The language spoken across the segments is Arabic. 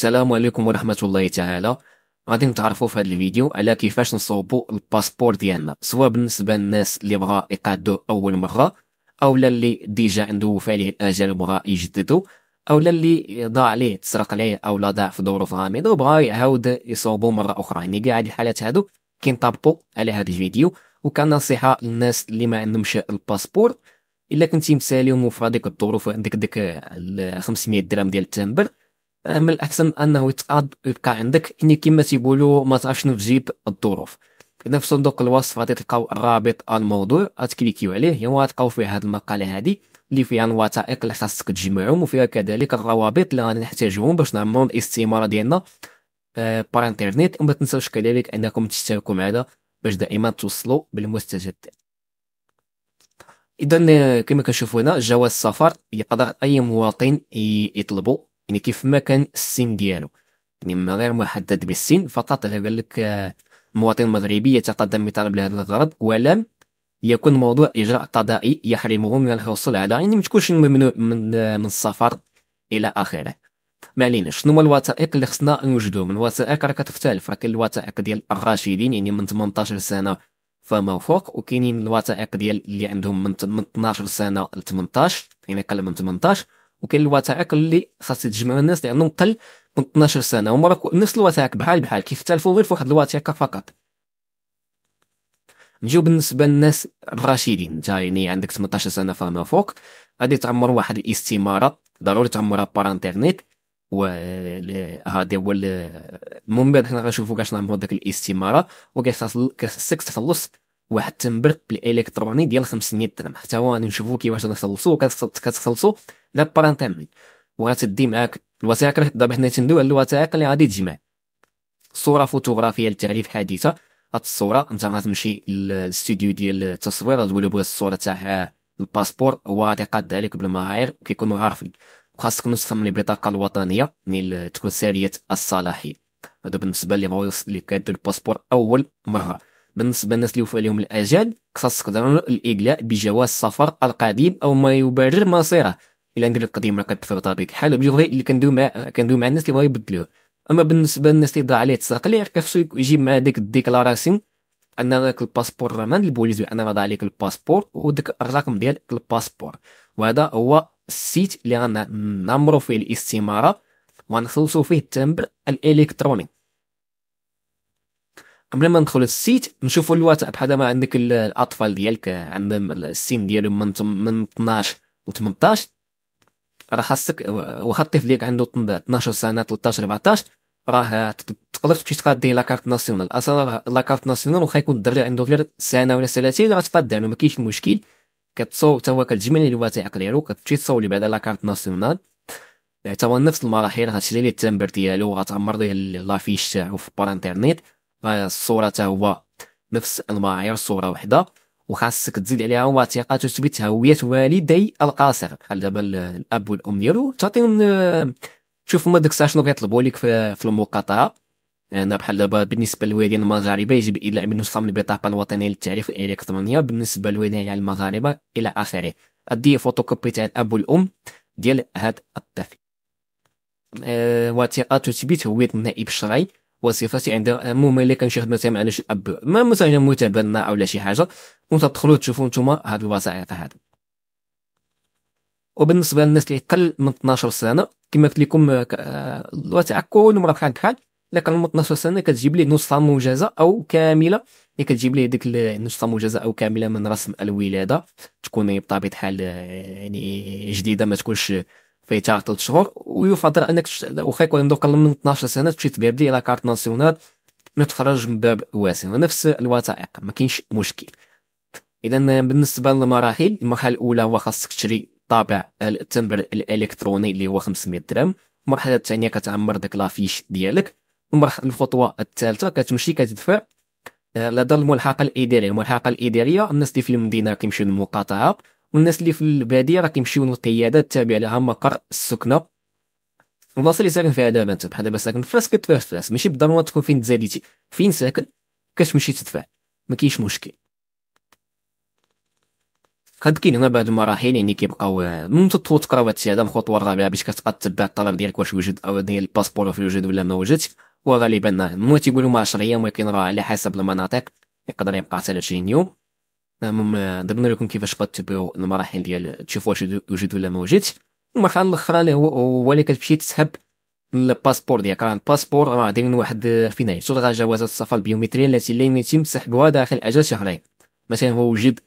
السلام عليكم ورحمه الله تعالى غادي نتعرفوا في هذا الفيديو على كيفاش نصوبوا الباسبور ديالنا سواء بالنسبه للناس اللي بغا يقادو اول مره او اللي ديجا عنده عليه الاجل وبغا يجددو او اللي ضاع عليه تسرق عليه او لا ضاع في ظروف غامضه وبغا يعاود يصوبو مره اخرى يعني كاع هاد الحالات هادو كينطبقوا على هذا الفيديو وكان نصيحه للناس اللي ما عندهمش الباسبور الا كنتي مسالي وفي الظروف عندك ديك 500 درهم ديال التمبر من الاحسن انه يتقاد ويبقى عندك يعني كما تيقولوا ما تعرفش شنو تجيب الظروف هنا في صندوق الوصف غادي تلقاو الرابط الموضوع غتكليكيو عليه يوم غتلقاو فيه هذه المقاله هذه اللي فيها الوثائق اللي خاصك تجمعهم وفيها كذلك الروابط اللي غادي نحتاجهم باش نعمرو الاستماره ديالنا بار آه، انترنيت وما تنساوش كذلك انكم تشتركوا معنا باش دائما توصلوا بالمستجد اذا آه، كما كنشوفوا هنا جواز السفر يقدر اي مواطن يطلبه يعني كيف ما كان السن ديالو يعني غير محدد بالسن فقط على قال لك آه، مواطن مغربي يتقدم بطلب لهذا الغرض ولم يكون موضوع اجراء قضائي يحرمه من الحصول على يعني ما تكونش ممنوع من آه، من السفر الى اخره ما علينا شنو هما الوثائق اللي خصنا نوجدو من الوثائق راه كتختلف راه كاين الوثائق ديال الراشدين يعني من 18 سنه فما فوق وكاينين الوثائق ديال اللي عندهم من 12 سنه ل 18 يعني اقل من 18 وكاين الوثائق اللي خاص تجمع الناس اللي عندهم قل من 12 سنه هما نفس الوثائق بحال بحال كيختلفوا غير في واحد الوثيقه فقط نجيو بالنسبه للناس الراشدين انت يعني عندك 18 سنه فما فوق غادي تعمر واحد الاستماره ضروري تعمرها بار انترنيت و هذا هو المهم بعد حنا غنشوفو كاش نعمرو ديك الاستماره وكيخصك تخلص واحد التمبر بالالكتروني ديال 500 درهم حتى هو غادي نشوفو كيفاش نخلصو كتخلصو لا بارانتامي وغاتدي معاك الوثائق دابا حنا تندو على الوثائق اللي غادي تجمع صوره فوتوغرافيه لتعريف حديثه هاد الصوره انت غتمشي للاستوديو ديال التصوير تقول له بغيت الصوره تاع الباسبور هو غادي يقاد عليك بالمعايير كيكونوا عارفين وخاصك نسخه من البطاقه الوطنيه من تكون ساريه الصلاحيه هذا بالنسبه اللي بغاو يوصل لك الباسبور اول مره بالنسبه للناس اللي وفى عليهم الاجال خاص تقدر الاجلاء بجواز سفر القديم او ما يبرر مصيره الى ندير القديم راه كتفر بطبيعه حاله بجوغي اللي كندوي مع كندوي مع الناس اللي بغاو يبدلوه اما بالنسبه للناس اللي ضاع عليه التقليع كيفاش يجيب مع ديك الديكلاراسيون ان راك الباسبور راه مان البوليس انا راه عليك الباسبور وداك الرقم ديال الباسبور وهذا هو السيت اللي غنمرو فيه الاستماره وغنخلصو فيه التمبر الالكتروني قبل ما ندخل السيت نشوفوا الواتساب هذا ما عندك الاطفال ديالك عندهم السن ديالهم من من 12 و 18 راه خاصك واخا الطفل ديالك عنده 12 سنه 13 14 راه تقدر تمشي تقادي لاكارت ناسيونال اصلا لاكارت ناسيونال واخا يكون الدري عنده غير سنه ولا سنتين راه تقاد ما كاينش مشكل كتصور تا هو كتجمع لي الوثائق ديالو كتمشي تصور لي بعدا لاكارت ناسيونال حتى هو نفس المراحل غتشري ليه التمبر ديالو غتعمر ليه لافيش تاعو في بار انترنيت الصوره حتى هو نفس المعايير صوره وحده وخاصك تزيد عليها وثيقه تثبت هويه والدي القاصر بحال دابا الاب والام ديالو تعطيهم تشوف آه، هما داك الساعه شنو كيطلبوا لك في, المقاطعه انا بحال دابا بالنسبه للوالدين المغاربه يجب الى نسخة من البطاقه الوطنيه للتعريف الالكترونيه بالنسبه للوالدين يعني المغاربه الى اخره ادي فوتوكوبي تاع الاب والام ديال هاد الطفل أه وثيقه تثبت هويه النائب الشرعي وصفاتي عند المهم الا خدمة مثلا معنا شي اب ما مثلا متبنى او لا شي حاجه وانت تدخلوا تشوفوا نتوما هاد الوثائق هذا وبالنسبه للناس اللي اقل من 12 سنه كما قلت لكم آه، آه، الوثائق كل مره بحال بحال لكن من 12 سنه كتجيب ليه نسخه موجزه او كامله اللي كتجيب ليه ديك النسخه موجزه او كامله من رسم الولاده تكون بطبيعه الحال آه، يعني جديده ما تكونش فيه حتى شهور ويفضل انك واخا يكون عندك اقل من 12 سنه تمشي تبيع بديه لا كارت ناسيونال ما تخرج من باب واسع ونفس الوثائق ما كاينش مشكل اذا بالنسبه للمراحل المرحله الاولى هو خاصك تشري طابع التمبر الالكتروني اللي هو 500 درهم المرحله الثانيه كتعمر داك لافيش ديالك المرحله الخطوه الثالثه كتمشي كتدفع لدى الملحقه الاداريه الملحقه الاداريه الناس اللي في المدينه كيمشيو للمقاطعه والناس اللي في الباديه راه كيمشيو للقيادات التابعه لها مقر السكنه البلاصه اللي ساكن فيها دابا انت بحال دابا ساكن فاس كتدفع فاس ماشي بالضروره تكون فين تزاديتي فين ساكن كتمشي تدفع ما كاينش مشكل قد كاين هنا بعض المراحل يعني كيبقاو من تطفو تقراو هاد هذا الخطوه الرابعه باش كتبقى تتبع الطلب ديالك واش وجد او ديال الباسبور في وجد ولا ما وجدش وغالبا هما تيقولوا ما 10 ايام ولكن راه على حسب المناطق يقدر يبقى حتى 20 يوم المهم ضربنا لكم كيفاش قد تبعوا المراحل ديال تشوف واش وجد ولا ما وجدش المرحله الاخرى اللي هو هو اللي كتمشي تسحب الباسبور ديالك راه الباسبور راه دايرين واحد فينا يصدر جوازات السفر البيومتري التي لا يتم سحبها داخل اجل شهرين مثلا هو وجد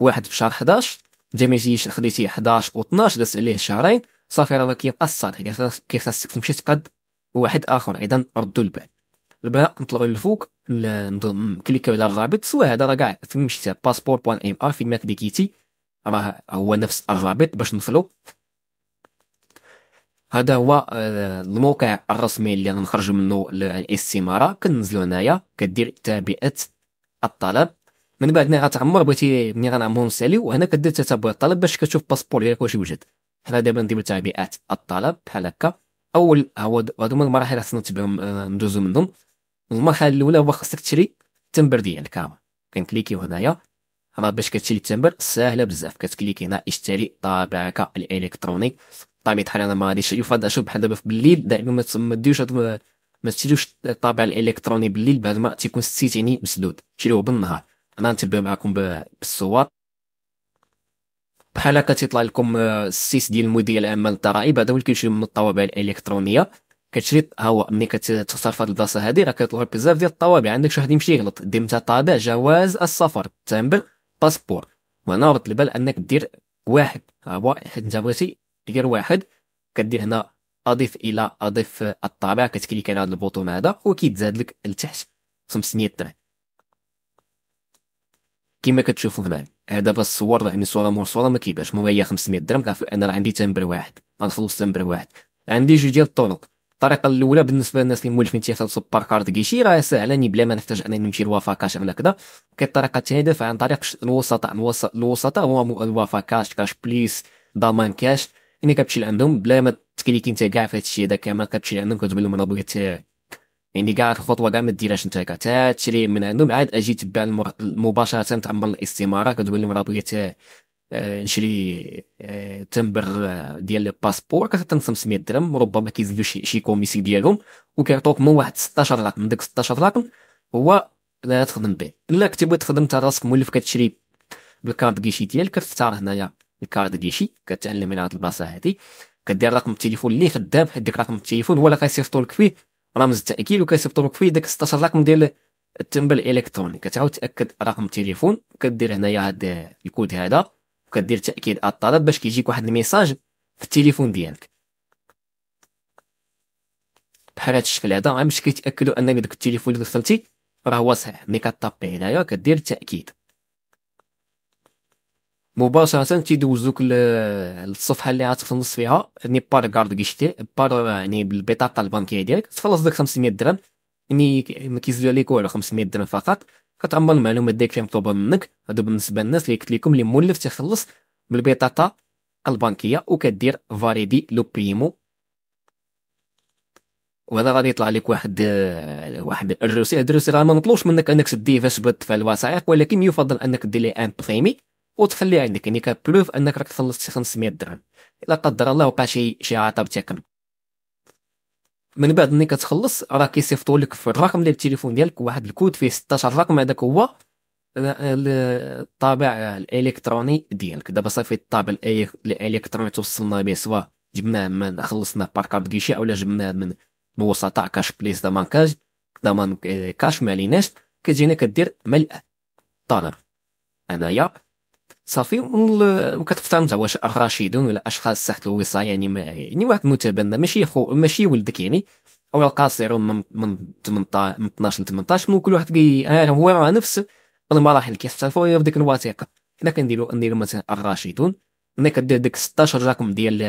واحد في شهر 11 جميع جيش خديتي 11 و 12 دازت عليه شهرين صافي راه كيبقى السطح كيخاصك تمشي تقد واحد اخر إذا ردوا البال الباء نطلعوا للفوق كليك على الرابط سوا هذا راه كاع مشيت باسبور بوان ام ار فين مات بيكيتي راه هو نفس الرابط باش نوصلو هذا هو آه، الموقع الرسمي اللي غنخرج منه الاستماره كنزلو هنايا كدير تابعه الطلب من بعد ملي غتعمر بغيتي ملي غنعمرو نساليو هنا كدير تتبع الطلب باش كتشوف باسبور ديالك واش يوجد حنا دابا نديرو تابعات الطلب بحال هكا اول هو هادو هما المراحل خصنا نتبعهم آه، ندوزو منهم المرحله الاولى هو خاصك تشري التمبر ديالك كامل كنكليكيو هنايا راه باش كتشري التمبر ساهله بزاف كتكليكي هنا اشتري طابعك الالكتروني طبيعي بحال انا ما غاديش يفضل شوف بحال دابا في بالليل دائما ما تديوش ما تشريوش الطابع الالكتروني بالليل بعد ما تيكون السيت يعني مسدود شريوه بالنهار انا نتبع معكم بالصور بحال هكا تيطلع لكم آه، السيت ديال المدير العام للضرائب هذا هو اللي كيمشي من الطوابع الالكترونيه كتشري ها هو ملي كتختار فهاد البلاصه هادي راه كيطلعوا بزاف ديال الطوابع عندك شي واحد يمشي يغلط دير انت طابع جواز السفر تامبر باسبور وهنا رد البال انك دير واحد حيت انت بغيتي دير واحد كدير هنا اضف الى اضف الطابع كتكليك على هذا البوطون هذا وكيتزاد لك لتحت 500 درهم كما كتشوفوا هنا هذا بس الصور يعني صوره مور صوره ما كيبانش مو هي 500 درهم كنعرف انا راه عندي تمبر واحد غنخلص تمبر واحد عندي جوج ديال الطرق الطريقه الاولى بالنسبه للناس اللي مولفين تيحصل سوبر كارد كيشي راه ساهلاني بلا ما نحتاج انني نمشي كاش ولا كذا كاين الطريقه الثانيه عن طريق الوسطاء الوسطاء هو الوافا كاش كاش بليس ضمان كاش يعني كتمشي لعندهم بلا ما تكليكي انت كاع في هادشي هذا كامل كتمشي لعندهم كتقول لهم انا بغيت يعني كاع الخطوه كاع ما ديرهاش انت تشري من عندهم عاد اجي تبع مباشره تعمر الاستماره كتقول لهم راه بغيت آه، نشري آه، تمبر آه، ديال الباسبور كتنصم 100 500 درهم ربما كيزيدو شي شي كوميسي ديالهم وكيعطوك مو واحد 16 رقم داك 16 رقم هو لا تخدم به الا كنتي بغيت تخدم انت راسك مولف كتشري بالكارد كيشي ديالك كتختار هنايا الكارد كيشي كتعلم من هاد البلاصه هادي كدير رقم التليفون اللي خدام حيت ديك رقم التليفون هو اللي كيصيفطوا لك فيه رمز التاكيد وكيصيفطو لك فيه داك 16 رقم ديال التمبل الالكتروني كتعاود تاكد رقم التليفون كدير هنايا هاد الكود هذا وكدير تاكيد الطلب باش كيجيك واحد الميساج في التليفون ديالك بحال هاد الشكل هذا غير باش كيتاكدوا انني داك التليفون اللي وصلتي راه هو صحيح ملي كطابي هنايا كدير التاكيد مباشره تيدوزوك للصفحه اللي عاطف تخلص فيها ني بار كارد كيشتي بار يعني, يعني بالبطاقه البنكيه ديالك تخلص داك خمسمية درهم يعني ما عليك والو خمسمية درهم فقط كتعمر المعلومات ديالك اللي مطلوبه منك هادو بالنسبه للناس اللي قلت لكم اللي مولف تخلص بالبطاطا البنكيه وكدير فاليدي لو بريمو وهذا غادي يطلع لك واحد واحد الروسي هاد الروسي راه ما مطلوبش منك انك تديه فاش تدفع الوثائق ولكن يفضل انك دير ليه ان بريمي وتخليه عندك يعني كبلوف انك راك خلصتي 500 درهم الا قدر الله وقع شي شي عطب تقني من بعد ملي كتخلص راه كيصيفطوا لك في الرقم ديال التليفون ديالك واحد الكود فيه 16 رقم هذاك هو آه، الطابع الالكتروني ديالك دابا صافي الطابع الالكتروني توصلنا به سواء جبناه من خلصنا باركارد كيشي اولا جبناه من وسطاء كاش بليس ضمان كاش ضمان كاش ما عليناش كتجينا كدير ملء طالب انايا صافي وكتختار نتا واش راشدون ولا اشخاص تحت الوصايه يعني ما يعني واحد متبنى ماشي خو ماشي ولدك يعني او القاصر من من 18 من 12 ل 18 كل واحد كي آه، هو مع نفس المراحل كيختلفوا في ديك الوثيقه حنا كنديرو نديرو مثلا الراشدون ملي كدير ديك 16 رقم ديال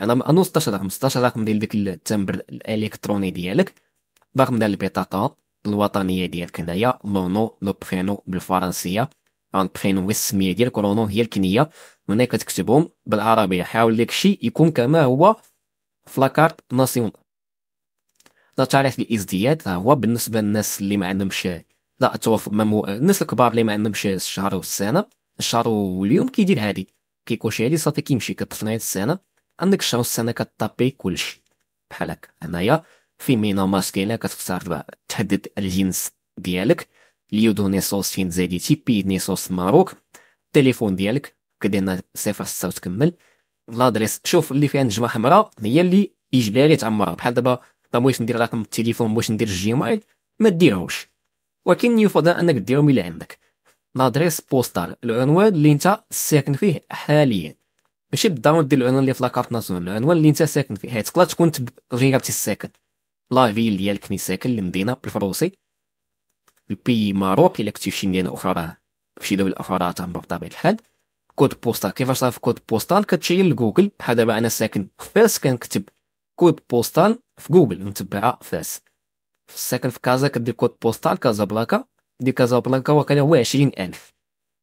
انا انو 16 رقم 16 رقم ديال ديك التمبر الالكتروني ديالك رقم ديال البطاقه الوطنيه ديالك هنايا لونو لو بخينو بالفرنسيه غنبخينو غير السميه ديال ولونو هي الكنيه هنا كتكتبهم بالعربيه حاول داكشي يكون كما هو في لاكارت ناسيون لا تعرف الازدياد هو بالنسبه للناس اللي ما عندهمش لا ما مو... الناس الكبار اللي ما عندهمش الشهر والسنه الشهر واليوم كيدير هادي كيكون شي هادي صافي كيمشي كطفنا السنه عندك الشهر والسنه كطابي كلشي بحال هكا هنايا في مينا ماسكينه كتختار تحدد الجنس ديالك اليودو نيسوس فين زادي بي نيسوس ماروك التليفون ديالك كديرنا صفر ستة وتكمل لادريس شوف اللي فيها نجمه حمراء هي اللي اجباري تعمرها بحال دابا بغيت ندير رقم التليفون باش ندير الجيميل ما ديرهوش ولكن يفضل انك ديرهم الى عندك لادريس بوستال العنوان اللي انت ساكن فيه حاليا ماشي بالضروره دير العنوان اللي في لاكارت ناسيونال العنوان اللي انت ساكن فيه حيت تقدر تكون تغيرتي الساكن لا فيل ديالك فين ساكن المدينه بالفرونسي البي ماروك الى كنتي شي مدينه اخرى راه شي دوله اخرى راه بطبيعه الحال كود بوستال كيفاش صافي كود بوستال كتشيل لجوجل بحال دابا انا ساكن في فاس كنكتب كود بوستال في جوجل متبعه فاس ساكن في كازا كدير كود بوستال كازا بلاكا دي بلاكا وقيلا هو عشرين ألف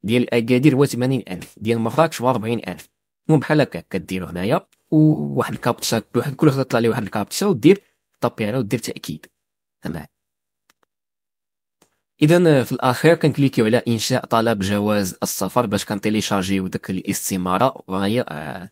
ديال أكادير هو ثمانين ألف ديال مراكش هو ربعين ألف المهم بحال هكاك كديرو هنايا وواحد الكابتشا واحد كل وحده طلع لي واحد الكابتشا ودير طبي ودير تأكيد تمام اذا في الاخير كنكليكيو على انشاء طلب جواز السفر باش كنتيليشارجيو داك الاستماره وهي آه،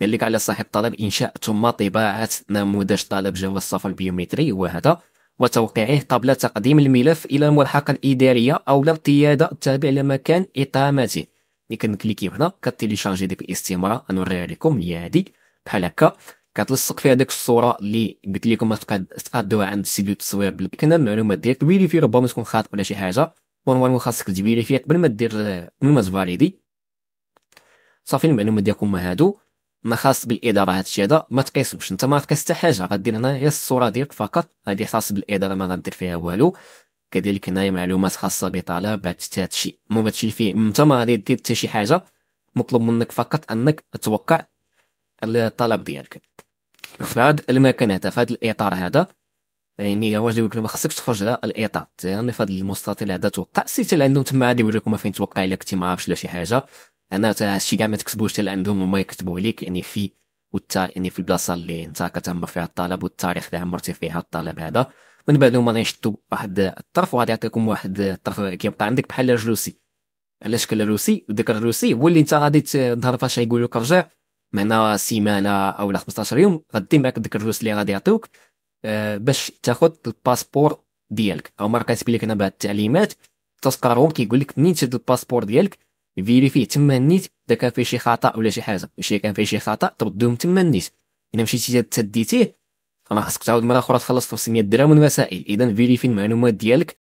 قال لك على صاحب الطلب انشاء ثم طباعه نموذج طلب جواز السفر البيومتري وهذا وتوقيعه قبل تقديم الملف الى الملحقه الاداريه او القياده التابع لمكان اقامته ملي كنكليكيو هنا كتيليشارجي ديك الاستماره غنوريها لكم هي هادي بحال هكا كتلصق فيها ديك الصوره اللي قلت لكم تقادوها عند استديو التصوير بالكنا المعلومات ديالك فيريفي ربما تكون خاطئ ولا شي حاجه ونوال خاصك تفيريفي قبل ما دير قبل ما تفاليدي صافي المعلومات ديالكم هادو ما خاص بالاداره هذا الشيء هذا ما تقيسوش انت ما تقيس حتى حاجه غدير هنا غير الصوره ديالك فقط غادي خاص بالاداره ما غدير فيها والو كذلك هنايا معلومات خاصه بطلب بعد حتى هادشي مو هادشي اللي فيه انت ما غادي دير حتى شي حاجه مطلوب منك فقط انك توقع الطلب ديالك هاد المكان هذا هاد الاطار هذا يعني هو اللي ما خصكش تخرج على الاطار يعني هاد المستطيل هذا توقع سيت اللي عندهم تما غادي يوريكم فين توقع الا كنتي ما عرفتش ولا شي حاجه انا هادشي كاع ما تكتبوش حتى عندهم هما يكتبوا لك يعني في وتا يعني في البلاصه اللي انت كتعمر فيها الطلب والتاريخ اللي عمرتي فيها الطلب هذا من بعد هما غيشدوا واحد الطرف وغادي يعطيكم واحد الطرف كيبقى عندك بحال الجلوسي على شكل روسي وداك الروسي هو اللي انت غادي تظهر فاش يقول لك رجع معنا سيمانه اولا 15 يوم غادي معاك ديك الفلوس اللي غادي يعطيوك آه باش تاخذ الباسبور ديالك او راه كاتب لك هنا بعد التعليمات تذكرهم كيقول لك منين تشد الباسبور ديالك فيري فيه تما نيت اذا كان فيه شي خطا ولا شي حاجه ماشي كان فيه شي خطا تردهم تما نيت الا مشيتي تديتيه راه خاصك تعاود مره اخرى تخلص 500 درهم من المسائل اذا فيري فيريفي المعلومات ديالك